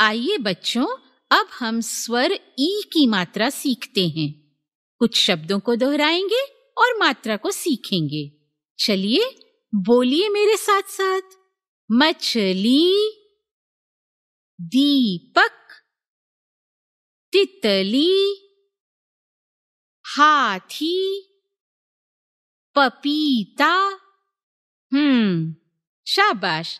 आइए बच्चों अब हम स्वर ई की मात्रा सीखते हैं कुछ शब्दों को दोहराएंगे और मात्रा को सीखेंगे चलिए बोलिए मेरे साथ साथ मछली दीपक तितली हाथी पपीता हम्म शाबाश